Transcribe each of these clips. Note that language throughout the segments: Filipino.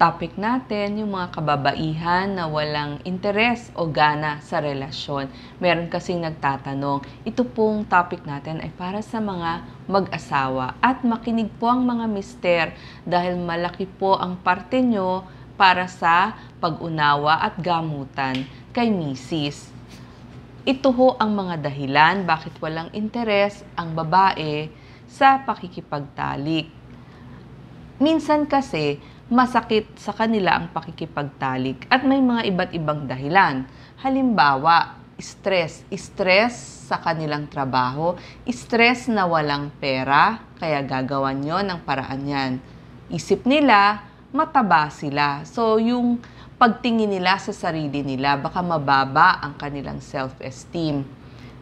topic natin, yung mga kababaihan na walang interes o gana sa relasyon. Meron kasing nagtatanong, ito pong topic natin ay para sa mga mag-asawa at makinig po ang mga mister dahil malaki po ang parte nyo para sa pag-unawa at gamutan kay misis. Ito ho ang mga dahilan bakit walang interes ang babae sa pakikipagtalik. Minsan kasi, masakit sa kanila ang pakikipagtalik at may mga iba't ibang dahilan. Halimbawa, stress. Stress sa kanilang trabaho, stress na walang pera, kaya gagawan nyo ng paraan yan. Isip nila, mataba sila. So, yung pagtingin nila sa sarili nila, baka mababa ang kanilang self-esteem.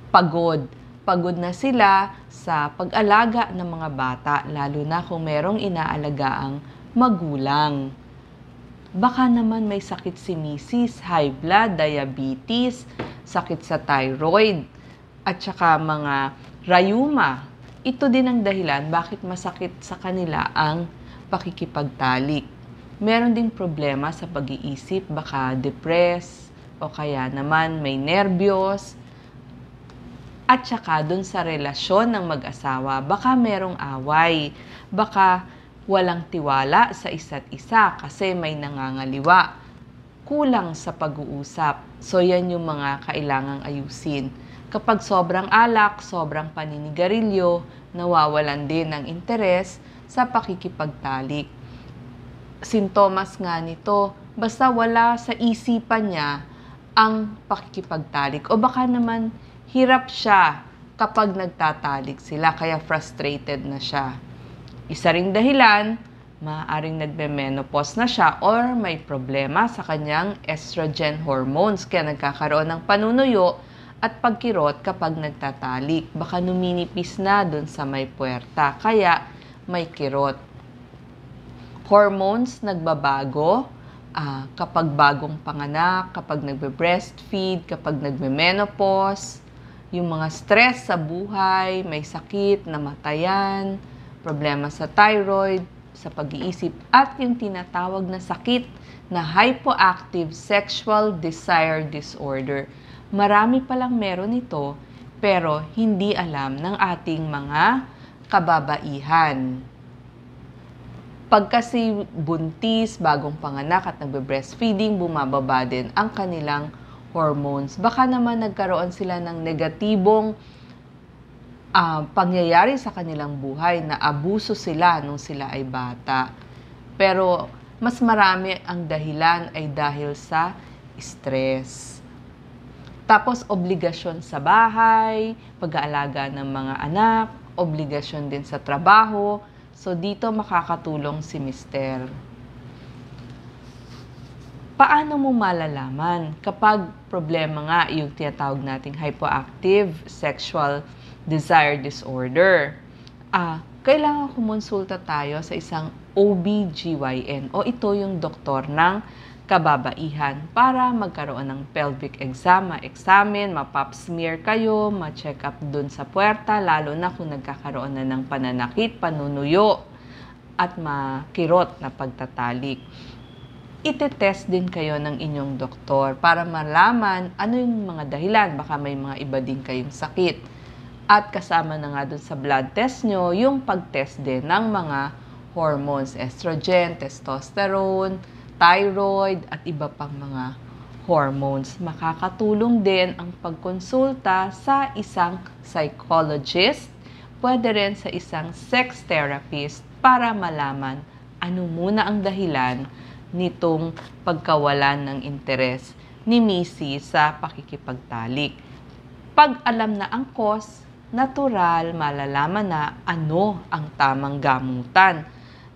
Pagod. Pagod na sila sa pag-alaga ng mga bata, lalo na kung merong inaalaga ang magulang. Baka naman may sakit si misis, high blood, diabetes, sakit sa thyroid, at saka mga rayuma. Ito din ang dahilan bakit masakit sa kanila ang pakikipagtalik. Meron ding problema sa pag-iisip, baka depressed, o kaya naman may nervyos, at saka dun sa relasyon ng mag-asawa, baka merong away, baka walang tiwala sa isa't isa kasi may nangangaliwa, kulang sa pag-uusap. So yan yung mga kailangang ayusin. Kapag sobrang alak, sobrang paninigarilyo, nawawalan din ng interes sa pakikipagtalik. Sintomas nga nito, basta wala sa isipan niya ang pakikipagtalik. O baka naman hirap siya kapag nagtatalik sila, kaya frustrated na siya. Isa ring dahilan, maaaring nagme-menopause na siya or may problema sa kanyang estrogen hormones kaya nagkakaroon ng panunuyo at pagkirot kapag nagtatalik. Baka numinipis na dun sa may puwerta, kaya may kirot. Hormones nagbabago uh, kapag bagong panganak, kapag nagbe-breastfeed, kapag nagme-menopause, yung mga stress sa buhay, may sakit, namatayan, problema sa thyroid, sa pag-iisip at yung tinatawag na sakit na hypoactive sexual desire disorder. Marami palang meron ito pero hindi alam ng ating mga kababaihan. Pagkasi buntis, bagong panganak at nagbe-breastfeeding, bumababa din ang kanilang hormones. Baka naman nagkaroon sila ng negatibong uh, pangyayari sa kanilang buhay na abuso sila nung sila ay bata. Pero mas marami ang dahilan ay dahil sa stress. Tapos obligasyon sa bahay, pag-aalaga ng mga anak, obligasyon din sa trabaho. So dito makakatulong si Mister paano mo malalaman kapag problema nga yung tinatawag nating hypoactive sexual desire disorder? Ah, kailangan kumonsulta tayo sa isang OBGYN o ito yung doktor ng kababaihan para magkaroon ng pelvic exam, ma-examine, ma-pap smear kayo, ma-check up dun sa puerta, lalo na kung nagkakaroon na ng pananakit, panunuyo, at makirot na pagtatalik itetest din kayo ng inyong doktor para malaman ano yung mga dahilan. Baka may mga iba din kayong sakit. At kasama na nga dun sa blood test nyo, yung pag-test din ng mga hormones, estrogen, testosterone, thyroid, at iba pang mga hormones. Makakatulong din ang pagkonsulta sa isang psychologist, pwede rin sa isang sex therapist para malaman ano muna ang dahilan nitong pagkawalan ng interes ni Missy sa pakikipagtalik. Pag alam na ang cause, natural malalaman na ano ang tamang gamutan.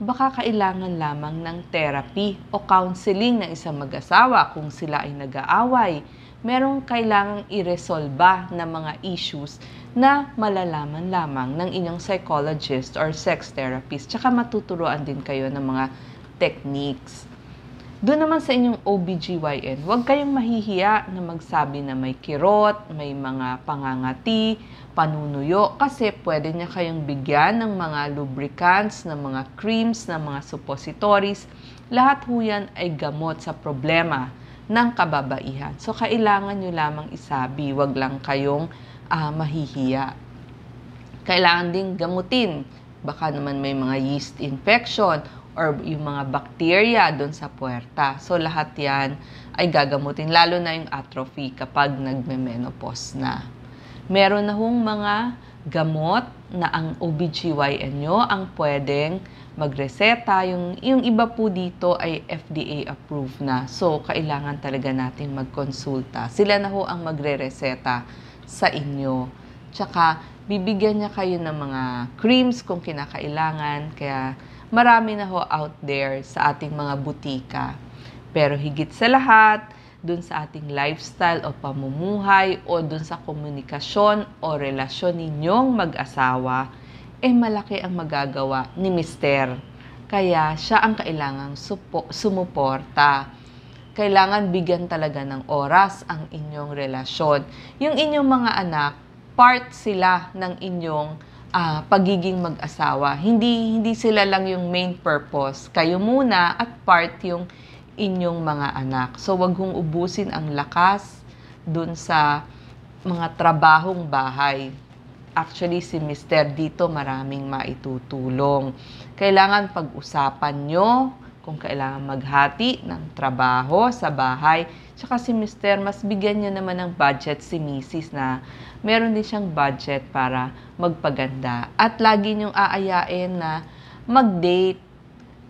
Baka kailangan lamang ng therapy o counseling ng isang mag-asawa kung sila ay nag-aaway. Merong kailangang iresolba na mga issues na malalaman lamang ng inyong psychologist or sex therapist. Tsaka matuturoan din kayo ng mga techniques. Doon naman sa inyong OBGYN, huwag kayong mahihiya na magsabi na may kirot, may mga pangangati, panunuyo, kasi pwede niya kayong bigyan ng mga lubricants, ng mga creams, ng mga suppositories. Lahat ho yan ay gamot sa problema ng kababaihan. So, kailangan nyo lamang isabi, wag lang kayong uh, mahihiya. Kailangan ding gamutin. Baka naman may mga yeast infection or yung mga bacteria doon sa puerta. So lahat yan ay gagamutin, lalo na yung atrophy kapag nagme-menopause na. Meron na hong mga gamot na ang OBGYN nyo ang pwedeng magreseta. Yung, yung iba po dito ay FDA approved na. So, kailangan talaga natin magkonsulta. Sila na ho ang magre-reseta sa inyo. Tsaka, bibigyan niya kayo ng mga creams kung kinakailangan. Kaya, marami na ho out there sa ating mga butika. Pero higit sa lahat, dun sa ating lifestyle o pamumuhay o dun sa komunikasyon o relasyon ninyong mag-asawa, eh malaki ang magagawa ni Mister. Kaya siya ang kailangang sumuporta kailangan bigyan talaga ng oras ang inyong relasyon. Yung inyong mga anak, part sila ng inyong uh, pagiging mag-asawa. Hindi hindi sila lang yung main purpose. Kayo muna at part yung inyong mga anak. So wag hong ubusin ang lakas dun sa mga trabahong bahay. Actually, si Mr. dito maraming maitutulong. Kailangan pag-usapan nyo kung kailangan maghati ng trabaho sa bahay. Tsaka si Mr. mas bigyan niya naman ng budget si Mrs. na meron din siyang budget para magpaganda. At lagi niyong aayain na mag-date.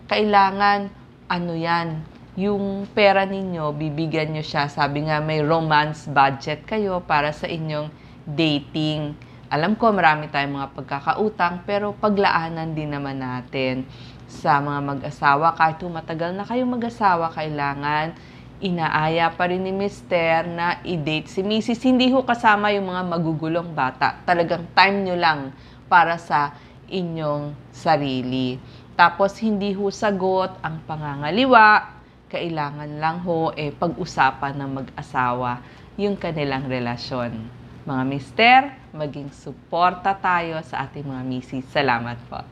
Kailangan, ano yan, yung pera ninyo, bibigyan nyo siya. Sabi nga, may romance budget kayo para sa inyong dating. Alam ko, marami tayong mga pagkakautang, pero paglaanan din naman natin sa mga mag-asawa. Kahit matagal na kayong mag-asawa, kailangan inaaya pa rin ni Mister na i-date si Mrs. Hindi ho kasama yung mga magugulong bata. Talagang time nyo lang para sa inyong sarili. Tapos hindi ho sagot ang pangangaliwa, kailangan lang ho eh, pag-usapan ng mag-asawa yung kanilang relasyon. Mga mister, maging suporta tayo sa ating mga misis. Salamat po.